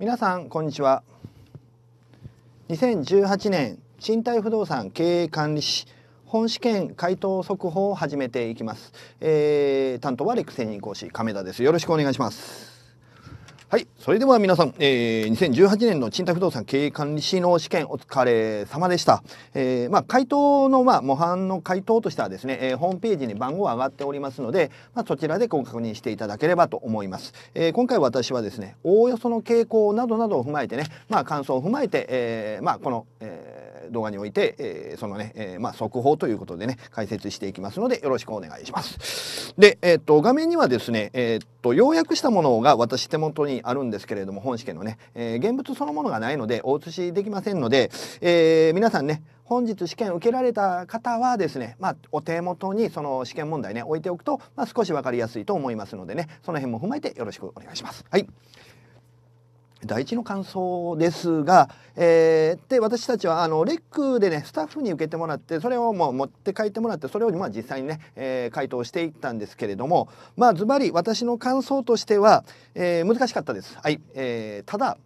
皆さんこんにちは2018年賃貸不動産経営管理士本試験回答速報を始めていきます、えー、担当は陸戦セ講師亀田ですよろしくお願いしますはい。それでは皆さん、えー、2018年の賃貸不動産経営管理士の試験お疲れ様でした。えー、まあ、回答の、まあ、模範の回答としてはですね、えー、ホームページに番号上がっておりますので、まあ、そちらでご確認していただければと思います。えー、今回私はですね、おおよその傾向などなどを踏まえてね、まあ、感想を踏まえて、えー、まあ、この、えー動画において、えー、そのね、えー、まあ、速報ということでね解説していきますのでよろしくお願いします。で、えーと、と画面にはですね、えーと、と要約したものが私手元にあるんですけれども本試験のね、えー、現物そのものがないのでお写しできませんので、えー、皆さんね本日試験受けられた方はですね、まあ、お手元にその試験問題ね置いておくと、まあ、少し分かりやすいと思いますのでねその辺も踏まえてよろしくお願いします。はい第一の感想ですが、えー、で私たちはあのレックでねスタッフに受けてもらってそれをもう持って帰ってもらってそれをまあ実際にね、えー、回答していったんですけれどもまあズバリ私の感想としては、えー、難しかったです。はいえー、ただ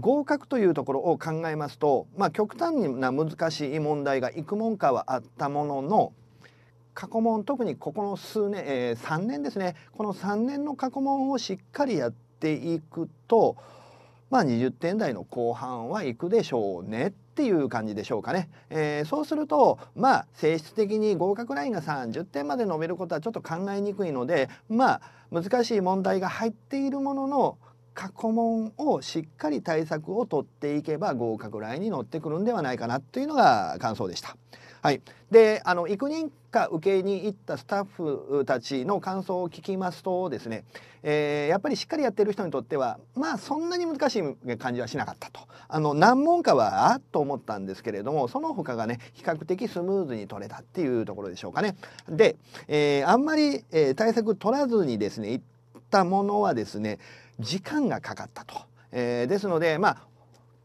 合格というところを考えますと、まあ、極端な難しい問題がいくもんかはあったものの過去問特にここの数年、えー、3年ですねこの3年の過去問をしっかりやっていくとまあ、20点台の後半はいくでしょうねっていう感じでしょうかね、えー、そうするとまあ性質的に合格ラインが30点まで伸びることはちょっと考えにくいのでまあ難しい問題が入っているものの過去問をしっかり対策を取っていけば合格ラインに乗ってくるんではないかなというのが感想でした。はい、であの幾人果受けに行ったスタッフたちの感想を聞きますとですね、えー、やっぱりしっかりやってる人にとってはまあそんなに難しい感じはしなかったとあの何問かはあと思ったんですけれどもその他がね比較的スムーズに取れたっていうところでしょうかね。で、えー、あんまり、えー、対策取らずにですね行ったものはですね時間がかかったと。えー、ですのでまあ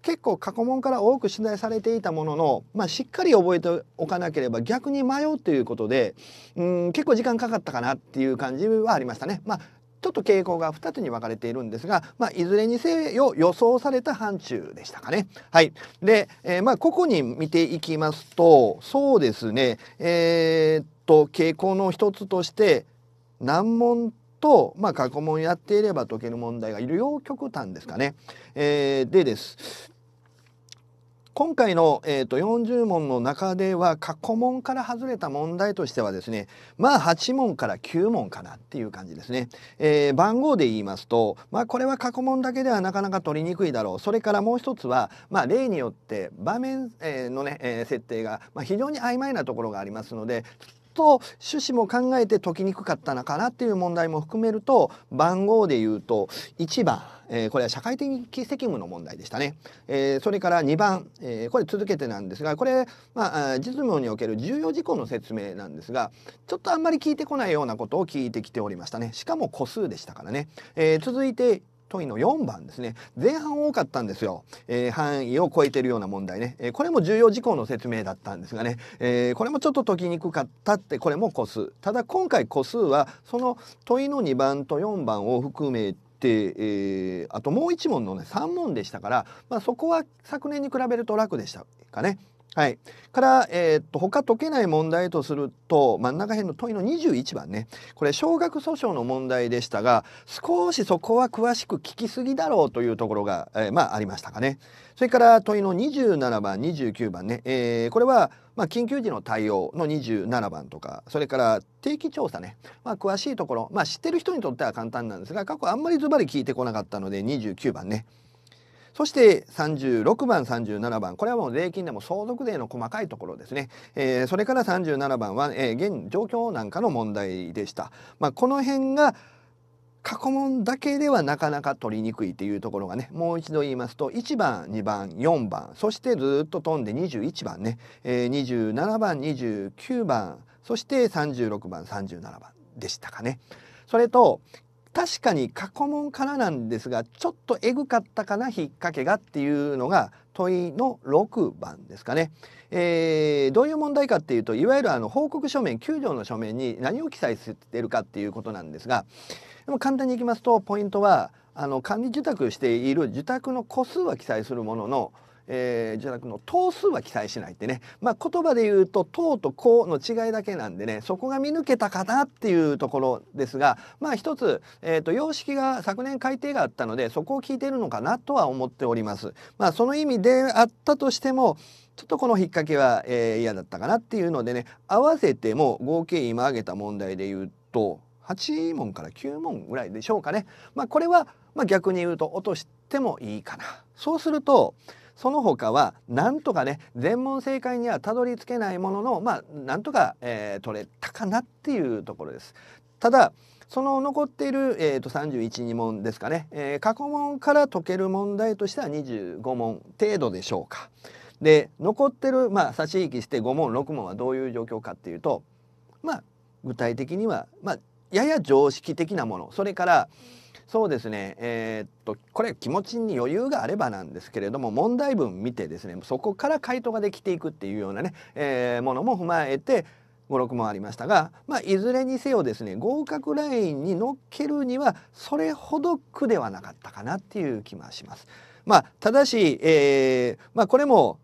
結構過去問から多く取材されていたものの、まあ、しっかり覚えておかなければ逆に迷うということでうん結構時間かかったかなっていう感じはありましたね。まあちょっと傾向が2つに分かれているんですが、まあ、いずれにせよ予想された範疇でしたかね。はい、で、えー、まあここに見ていきますとそうですねえー、っと傾向の一つとして難問と、まあ、過去問やっていれば解ける問題が両極端ですかね。えー、でです。今回の、えーと、40問の中では過去問から外れた問題としてはですねまあ8問から9問かなっていう感じですね、えー、番号で言いますとまあこれは過去問だけではなかなか取りにくいだろうそれからもう一つはまあ例によって場面、えー、のね、えー、設定が、まあ、非常に曖昧なところがありますのでと趣旨も考えて解きにくかったのかなっていう問題も含めると番号で言うと1番、えー、これは社会的責務の問題でしたね、えー、それから2番、えー、これ続けてなんですがこれ、まあ、実務における重要事項の説明なんですがちょっとあんまり聞いてこないようなことを聞いてきておりましたねしかも個数でしたからね、え続いて問いの4番ですね前半多かったんですよ、えー、範囲を超えてるような問題ね、えー、これも重要事項の説明だったんですがね、えー、これもちょっと解きにくかったってこれも個数ただ今回個数はその問いの2番と4番を含めてえー、あともう1問のね3問でしたから、まあ、そこは昨年に比べると楽でしたかね。はい、から、えー、っと他解けない問題とすると真ん中辺の問いの21番ねこれ少額訴訟の問題でしたが少しそこは詳しく聞きすぎだろうというところが、えー、まあ、ありましたかね。それから問いの27番29番ね、えー、これは、まあ、緊急時の対応の27番とかそれから定期調査ね、まあ、詳しいところ、まあ、知ってる人にとっては簡単なんですが過去あんまりズバリ聞いてこなかったので29番ね。そして36番37番これはもう税金でも相続税の細かいところですね、えー、それから37番は、えー、現状況なんかの問題でした。まあ、この辺が過去問だけではなかなか取りにくいというところがねもう一度言いますと1番2番4番そしてずっと飛んで21番ね、えー、27番29番そして36番37番でしたかね。それと確かに過去問からなんですがちょっとエグかったかな引っ掛けがっていうのが問いの6番ですかね、えー、どういう問題かっていうといわゆるあの報告書面9条の書面に何を記載してるかっていうことなんですがでも簡単にいきますとポイントはあの管理受託している受託の個数は記載するもののえー、じゃなくの等数は記載しないってね、まあ、言葉で言うと等と項の違いだけなんでねそこが見抜けたかなっていうところですがまあ一つ、えーと様式が昨年改定があったのでそこを聞いてるのかなとは思っております。まあ、その意味であったとしてもちょっとこの引っ掛けは、えー、嫌だったかなっていうのでね合わせても合計今挙げた問題で言うと8問から9問ぐらいでしょうかね。まあ、これは、まあ、逆に言うと落としてもいいかな。そうするとその他はなんとかね全問正解にはたどり着けないもののまあなんとか、えー、取れたかなっていうところです。ただその残っている、えーと、と312問ですかね、えー、過去問から解ける問題としては25問程度でしょうか。で残ってる、まあ、差し引きして5問6問はどういう状況かっていうとまあ具体的には、まあ、やや常識的なものそれから、うんそうですね、えー、っとこれ気持ちに余裕があればなんですけれども問題文見てですねそこから回答ができていくっていうようなね、えー、ものも踏まえて56もありましたが、まあ、いずれにせよですね合格ラインに乗っけるにはそれほど苦ではなかったかなっていう気がします。まあ、ただし、えー、まあ、これも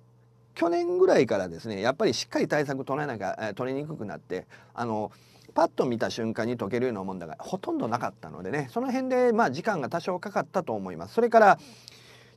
去年ぐらいからですねやっぱりしっかり対策取らなきゃ取りにくくなってあのパッと見た瞬間に解けるような問題がほとんどなかったのでねその辺でまあ時間が多少かかったと思います。それから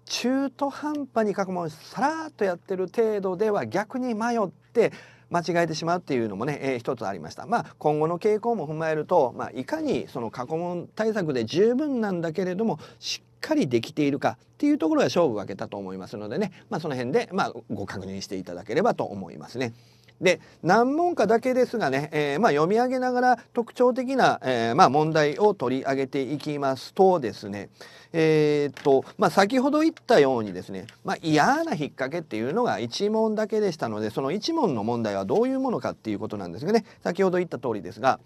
中途半端に過去問さらっとやってる程度では逆に迷って間違えてしまうっていうのもね、えー、一つありました。まあ、今後の傾向も踏まえると、まあ、いかにその過去問対策で十分なんだけれどもしっかりできているかっていうところが勝負を分けたと思いますのでね、まあ、その辺でまあご確認していただければと思いますね。で何問かだけですがね、えー、まあ、読み上げながら特徴的な、えー、まあ、問題を取り上げていきますとですねえー、っと、まあ、先ほど言ったようにですね、ま嫌な引っ掛けっていうのが1問だけでしたのでその1問の問題はどういうものかっていうことなんですがね先ほど言った通りですが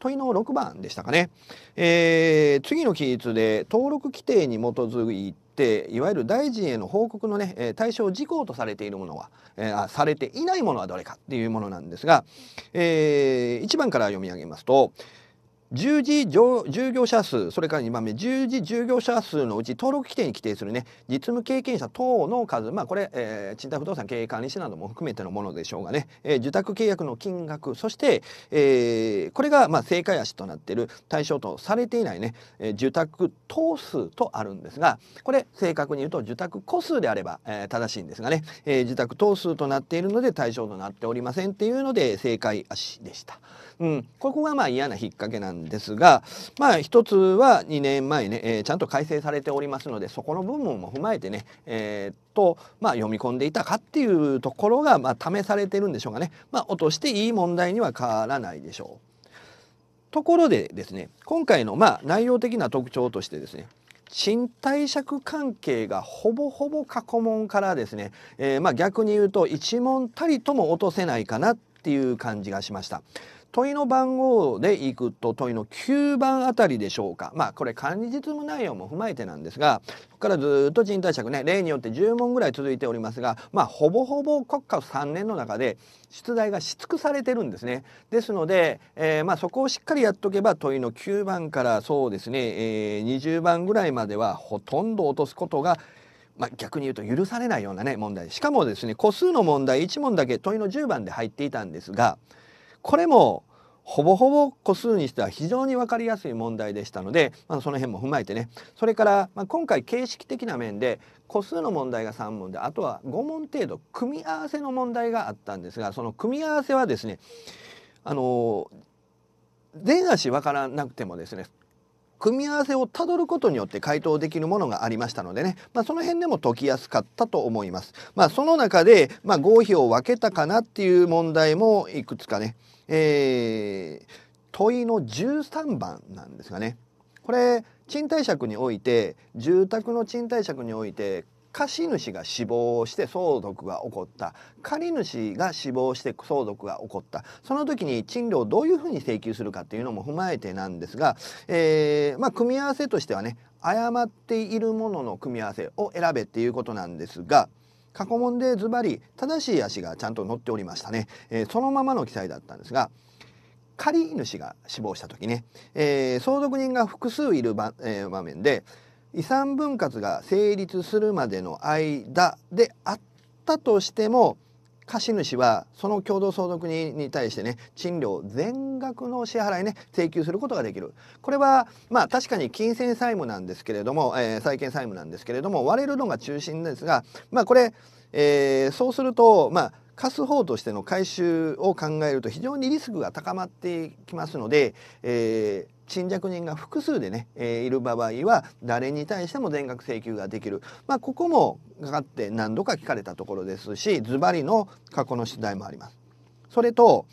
問いの6番でしたかね。え次の記述で登録規定に基づいてっていわゆる大臣への報告のね対象事項とされているものは、えー、されていないものはどれかっていうものなんですが、えー、1番から読み上げますと従事従業者数それから2番目従事従業者数のうち登録規定に規定するね実務経験者等の数まあこれ、えー、賃貸不動産経営管理士なども含めてのものでしょうがね、えー、受託契約の金額そして、えー、これがまあ正解足となっている対象とされていないね、えー、受託等数とあるんですがこれ正確に言うと受託個数であれば、えー、正しいんですがね、えー、受託等数となっているので対象となっておりませんっていうので正解足でした。うん、ここがまあ嫌な引っ掛けなんですが、まあ、一つは2年前ね、えー、ちゃんと改正されておりますのでそこの部分も踏まえてね、えー、とまあ、読み込んでいたかっていうところが、まあ、試されてるんでしょうかね、まあ、落としていい問題には変わらないでしょう。ところでですね今回のまあ内容的な特徴としてですね借関係がほぼほぼ過去問からですね、えー、まあ逆に言うと一問たりとも落とせないかなっていう感じがしました。問いの番号でいくと問いの9番あたりでしょうかまあこれ管理実務内容も踏まえてなんですがここからずっと賃貸借ね例によって10問ぐらい続いておりますがまあほぼほぼ国家3年の中で出題がし尽くされてるんですね。ですので、えー、まあそこをしっかりやっとけば問いの9番からそうですね、えー、20番ぐらいまではほとんど落とすことがまあ、逆に言うと許されないようなね問題しかもですね個数の問題1問だけ問いの10番で入っていたんですがこれもほぼほぼ個数にしては非常に分かりやすい問題でしたので、まあ、その辺も踏まえてねそれから、まあ、今回形式的な面で個数の問題が3問であとは5問程度組み合わせの問題があったんですがその組み合わせはですねあの前足分からなくてもですね組み合わせをたどることによって回答できるものがありましたのでね、まあ、その辺でも解きやすかったと思います。まあ、その中で、まあ、合否を分けたかなっていう問題もいくつかねえー、問いの13番なんですがねこれ賃貸借において住宅の賃貸借において貸主が死亡して相続が起こった借主が死亡して相続が起こったその時に賃料をどういうふうに請求するかっていうのも踏まえてなんですが、えー、まあ、組み合わせとしてはね誤っているものの組み合わせを選べっていうことなんですが。過去問でズバリ正しい足がちゃんと乗っておりましたね、えー、そのままの記載だったんですが借主が死亡した時ね、えー、相続人が複数いる場,、えー、場面で遺産分割が成立するまでの間であったとしても貸主はその共同相続人に対してね賃料全額の支払いね請求することができるこれはまあ確かに金銭債務なんですけれども、えー、債権債務なんですけれども割れるのが中心ですがまあこれ、えー、そうするとまあ貸す方としての回収を考えると非常にリスクが高まってきますので、えー賃借人が複数でね、えー、いる場合は誰に対しても全額請求ができる、まあ、ここもかかって何度か聞かれたところですしズバリの過去の出題もあります。それと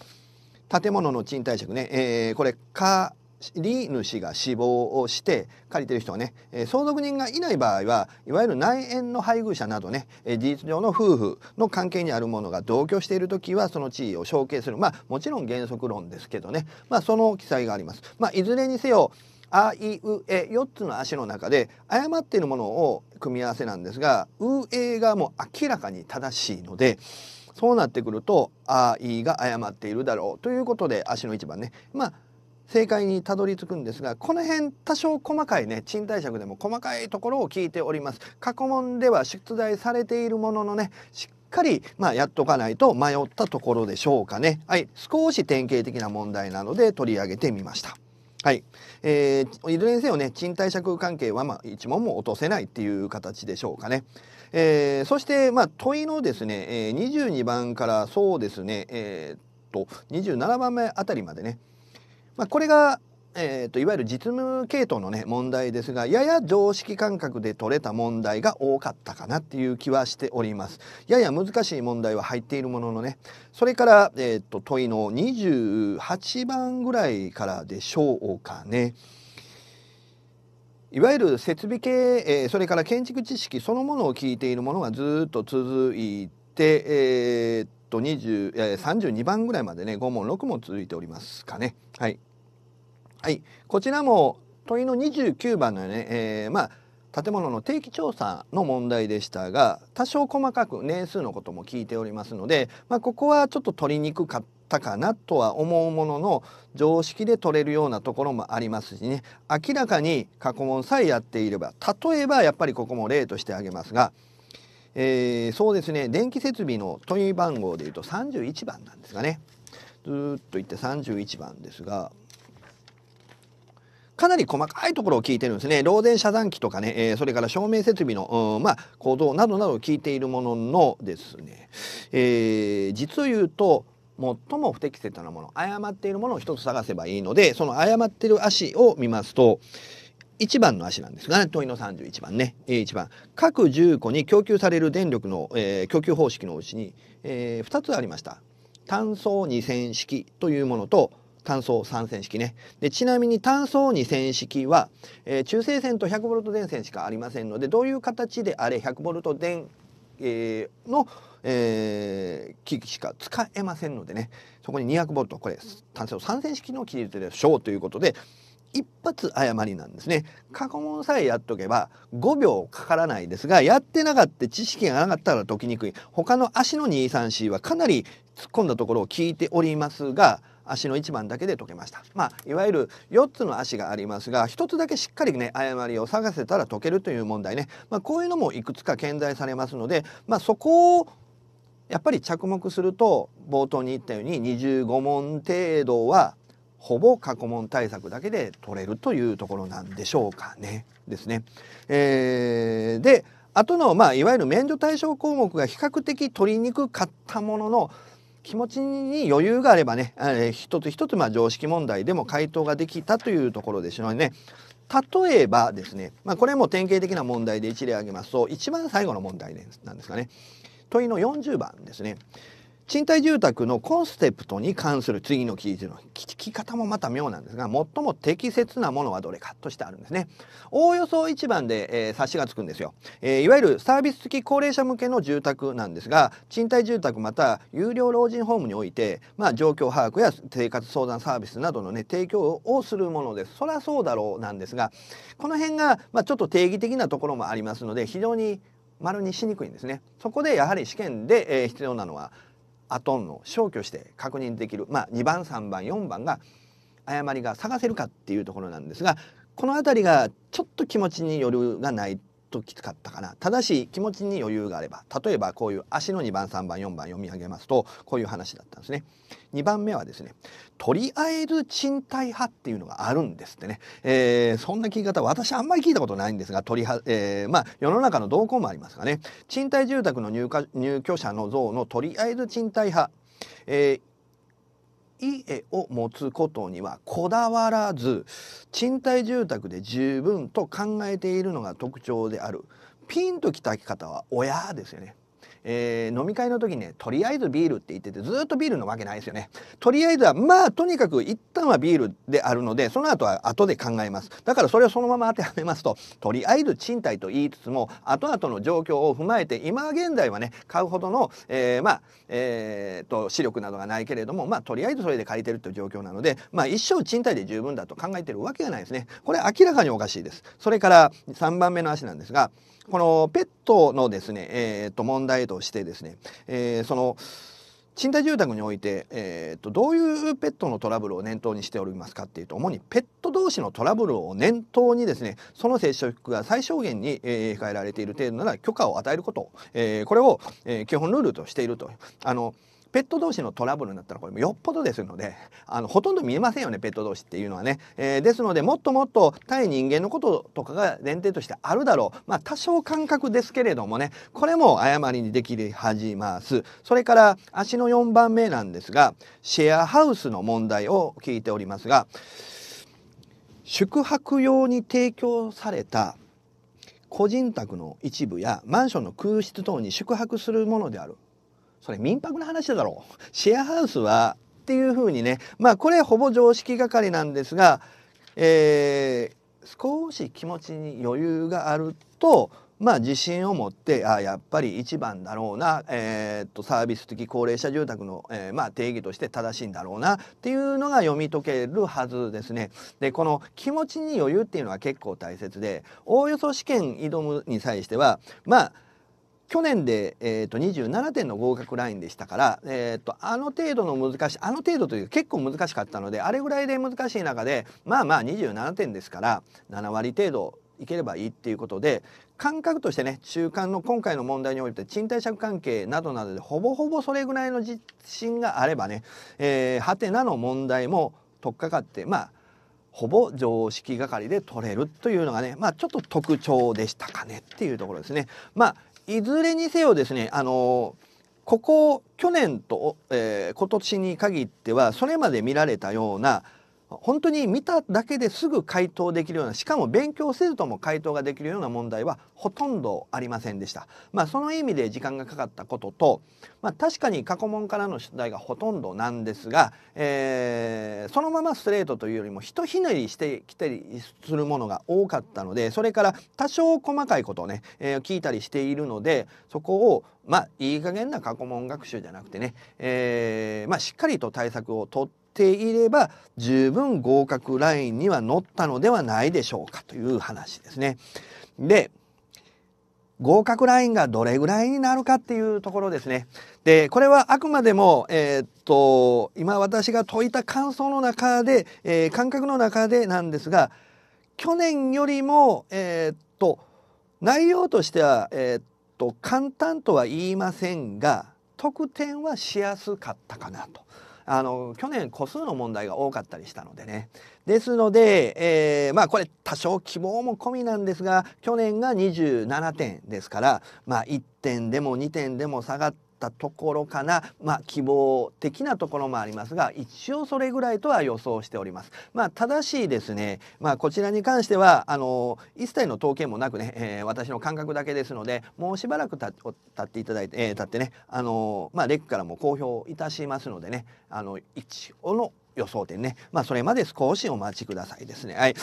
建物の賃貸借ね、えー、これ家利主が死亡をして借りてる人はね、え相続人がいない場合はいわゆる内縁の配偶者などね、え事実上の夫婦の関係にあるものが同居している時はその地位を承継するまあもちろん原則論ですけどね、まあ、その記載があります。まあ、いずれにせよあいうえ4つの足の中で誤っているものを組み合わせなんですがうえがもう明らかに正しいのでそうなってくるとあいが誤っているだろうということで足の1番ねまあ正解にたどり着くんですがこの辺多少細かいね賃貸借でも細かいところを聞いております過去問では出題されているもののねしっかりまあ、やっとかないと迷ったところでしょうかねはい少し典型的な問題なので取り上げてみましたはい、えー、いずれにせよね賃貸借関係はまあ一問も落とせないっていう形でしょうかね。えー、そしてまあ問いのですね、えー、22番からそうですねえー、っと27番目あたりまでねまあ、これが、えーと、いわゆる実務系統のね問題ですがやや常識感覚で取れた問題が多かったかなっていう気はしております。やや難しい問題は入っているもののねそれから、えーと、問いの28番ぐらいからでしょうかね。いわゆる設備系、えー、それから建築知識そのものを聞いているものがずっと続いて、えー、っと20、えー、32番ぐらいまでね5問6問続いておりますかね。はいはい、こちらも問いの29番のね、えー、まあ建物の定期調査の問題でしたが多少細かく年数のことも聞いておりますので、まあ、ここはちょっと取りにくかったかなとは思うものの常識で取れるようなところもありますしね明らかに過去問さえやっていれば例えばやっぱりここも例としてあげますが、えー、そうですね電気設備の問い番号でいうと31番なんですがねずっと言って31番ですがかなり細かいところを聞いてるんですね。漏電遮断機とかね、えー、それから照明設備の、うん、まあ、構造などなどを聞いているもののですね、えー、実を言うと、最も不適切なもの、誤っているものを一つ探せばいいので、その誤っている足を見ますと、1番の足なんですがね、問いの31番ね、1番。各10個に供給される電力の、えー、供給方式のうちに、えー、2つありました。単層二線式というものと単層三線式ね。でちなみに単層二線式は、えー、中性線と 100V 電線しかありませんのでどういう形であれ 100V 電、えー、の、えー、機器しか使えませんのでねそこに 200V これ単層三線式の記述でしょうということで一発誤りなんですね過去問さえやっとけば5秒かからないですがやってなかった知識がなかったら解きにくい他の足の234はかなり突っ込んだところを聞いておりますが足の1番だけで解けました。まあ、いわゆる4つの足がありますが1つだけしっかりね誤りを探せたら解けるという問題ね、まあ、こういうのもいくつか顕在されますので、まあ、そこをやっぱり着目すると冒頭に言ったように25問程度はほぼ過去問対策だけで取れるというところなんでしょうかね。ですね。えー、であとの、まあ、いわゆる免除対象項目が比較的取りにくかったものの気持ちに余裕があればね、えー、一つ一つまあ常識問題でも回答ができたというところでしょうね。例えばですね、まあ、これも典型的な問題で一例挙げますと一番最後の問題なんですかね。問いの40番ですね。賃貸住宅のコンセプトに関する次の記事の聞き方もまた妙なんですが最も適切なものはどれかとしてあるんですねおおよそ一番で、えー、がつくんですよ、えー、いわゆるサービス付き高齢者向けの住宅なんですが賃貸住宅また有料老人ホームにおいてまあ状況把握や生活相談サービスなどのね提供をするものですそりゃそうだろうなんですがこの辺がまあちょっと定義的なところもありますので非常に丸にしにくいんですねそこでやはり試験で、えー、必要なのはアトンの消去して確認できる、まあ、2番3番4番が誤りが探せるかっていうところなんですがこの辺りがちょっと気持ちによるがないときつかったかなただし気持ちに余裕があれば例えばこういう足の2番3番4番読み上げますとこういう話だったんですね2番目はですねとりあえず賃貸派っていうのがあるんですってね、えー、そんな聞き方私あんまり聞いたことないんですが取りは、えー、まあ世の中の動向もありますがね賃貸住宅の入居者の像のとりあえず賃貸派えー家を持つことにはこだわらず賃貸住宅で十分と考えているのが特徴であるピンときた方は親ですよねえー、飲み会の時にねとりあえずビールって言っててずっとビールのわけないですよねとりあえずはまあとにかく一旦はビールであるのでその後は後で考えますだからそれをそのまま当てはめますととりあえず賃貸と言いつつも後々の状況を踏まえて今現在はね買うほどの、えー、まあえーと、視力などがないけれどもまあとりあえずそれで借りてるという状況なのでまあ一生賃貸で十分だと考えてるわけがないですねこれ明らかにおかしいですそれから3番目の足なんですがこのペットのですね、えー、と問題としてですね、えー、その賃貸住宅において、えーと、どういうペットのトラブルを念頭にしておりますかっていうと主にペット同士のトラブルを念頭にですねその接触が最小限に、えー、控えられている程度なら許可を与えること、えー、これを、えー、基本ルールとしているとあのペット同士のトラブルになったらこれもよっぽどですのであのほとんど見えませんよねペット同士っていうのはね、えー、ですのでもっともっと対人間のこととかが前提としてあるだろうまあ多少感覚ですけれどもねこれも誤りにでき始めますそれから足の4番目なんですがシェアハウスの問題を聞いておりますが宿泊用に提供された個人宅の一部やマンションの空室等に宿泊するものであるそれ民泊の話だろう。シェアハウスはっていうふうにね、まあこれほぼ常識係なんですが、えー、少し気持ちに余裕があると、まあ、自信を持ってあやっぱり一番だろうな、えー、っとサービス的高齢者住宅の、えー、まあ、定義として正しいんだろうなっていうのが読み解けるはずですね。でこの気持ちに余裕っていうのは結構大切でおおよそ試験挑むに際してはまあ去年で、えーと、27点の合格ラインでしたから、えーと、とあの程度の難しいあの程度という結構難しかったのであれぐらいで難しい中でまあまあ27点ですから7割程度いければいいっていうことで感覚としてね中間の今回の問題において賃貸借関係などなどでほぼほぼそれぐらいの自信があればね、えー、はてなの問題も取っかかってまあほぼ常識係で取れるというのがねまあちょっと特徴でしたかねっていうところですね。まあ、いずれにせよですねあのここ去年と、えー、今年に限ってはそれまで見られたような本当に見ただけですぐ回答できるようなしかも勉強せずとも回答ができるような問題はほとんどありませんでした。まあ、その意味で時間がかかったことと、まあ、確かに過去問からの出題がほとんどなんですが、えー、そのままストレートというよりもひとひねりしてきたりするものが多かったのでそれから多少細かいことをね、えー、聞いたりしているのでそこをまあいい加減な過去問学習じゃなくてね、えーまあ、しっかりと対策をとってていれば十分合格ラインには乗ったのではないでしょうかという話ですね。で合格ラインがどれぐらいになるかっていうところですね。でこれはあくまでも、えー、っと今私が解いた感想の中で、えー、感覚の中でなんですが去年よりも、えー、っと内容としては、えっと簡単とは言いませんが得点はしやすかったかなと。あの去年個数の問題が多かったりしたのでねですので、えー、まあこれ多少希望も込みなんですが去年が27点ですからまあ1点でも2点でも下がってったところかな、まあ、希望的なところもありますが一応それぐらいとは予想しております。まあ、正しいですね、まあ、こちらに関してはあの一切の統計もなくね、えー、私の感覚だけですのでもうしばらくたたっていただいて、えー、ってねあの、まあ、レックからも公表いたしますのでねあの一応の予想点ね、まあ、それまで少しお待ちくださいですね。はい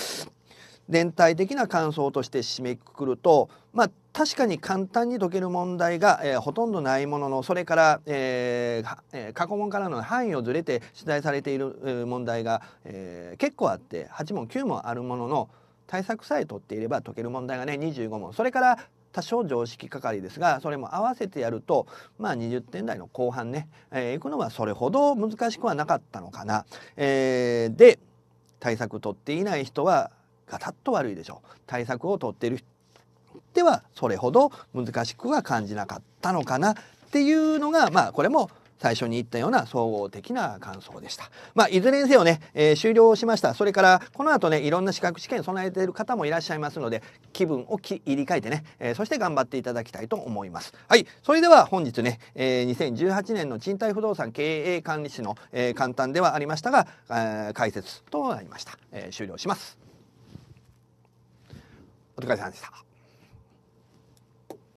全体的な感想として締めくくると、まあ、確かに簡単に解ける問題が、えー、ほとんどないもののそれから、えー、過去問からの範囲をずれて出題されている問題が、えー、結構あって8問9問あるものの対策さえ取っていれば解ける問題がね25問それから多少常識係ですがそれも合わせてやるとまあ20点台の後半ね、えー、いくのはそれほど難しくはなかったのかな。えー、で対策取っていない人はガタッと悪いでしょう対策をとっているではそれほど難しくは感じなかったのかなっていうのがまあこれも最初に言ったような総合的な感想でした。まあ、いずれにせよね、えー、終了しました。それからこの後ねいろんな資格試験備えている方もいらっしゃいますので気分を切り替えてね、えー、そして頑張っていただきたいと思います。はいそれでは本日ね、えー、2018年の賃貸不動産経営管理士の、え簡単ではありましたが、え解説となりました、え終了します。お疲れ様でした。